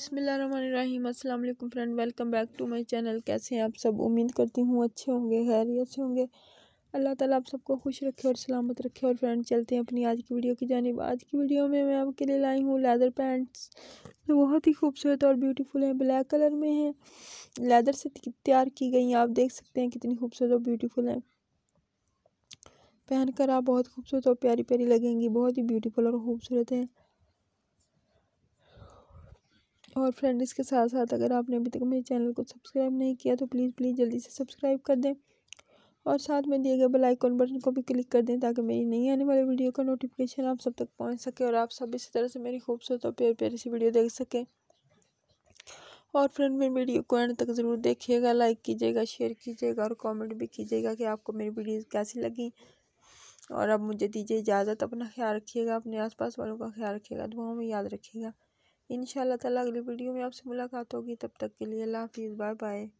बिसमीम अस्सलाम वालेकुम friend welcome back to my channel कैसे हैं आप सब उम्मीद करती हूँ अच्छे होंगे खैरियत से होंगे अल्लाह ताला आप सबको खुश रखे और सलामत रखे और फ्रेंड चलते हैं अपनी आज की वीडियो की जानब आज की वीडियो में मैं आपके लिए लाई हूँ लेदर पैंट्स जो बहुत ही खूबसूरत और ब्यूटीफुल हैं ब्लैक कलर में हैं लेदर से तैयार की गई हैं आप देख सकते हैं कितनी खूबसूरत और ब्यूटीफुल हैं पहनकर आप बहुत खूबसूरत और प्यारी प्यारी लगेंगी बहुत ही ब्यूटीफुल और खूबसूरत हैं और फ्रेंड इसके साथ साथ अगर आपने अभी तक मेरे चैनल को सब्सक्राइब नहीं किया तो प्लीज़ प्लीज़ जल्दी से सब्सक्राइब कर दें और साथ में दिए गए बेल आइकॉन बटन को भी क्लिक कर दें ताकि मेरी नई आने वाली वीडियो का नोटिफिकेशन आप सब तक पहुंच सके और आप सब इसी तरह से मेरी खूबसूरत और प्यारी प्यारी सी वीडियो देख सकें और फ्रेंड मेरी वीडियो को एंड तक ज़रूर देखिएगा लाइक कीजिएगा शेयर कीजिएगा और कॉमेंट भी कीजिएगा कि आपको मेरी वीडियो कैसी लगी और अब मुझे दीजिए इजाज़त अपना ख्याल रखिएगा अपने पास वालों का ख्याल रखिएगा दुआओं में याद रखिएगा इन ताला अगली वीडियो में आपसे मुलाकात होगी तब तक के लिए अल्लाह हाफिज़ बाय बाय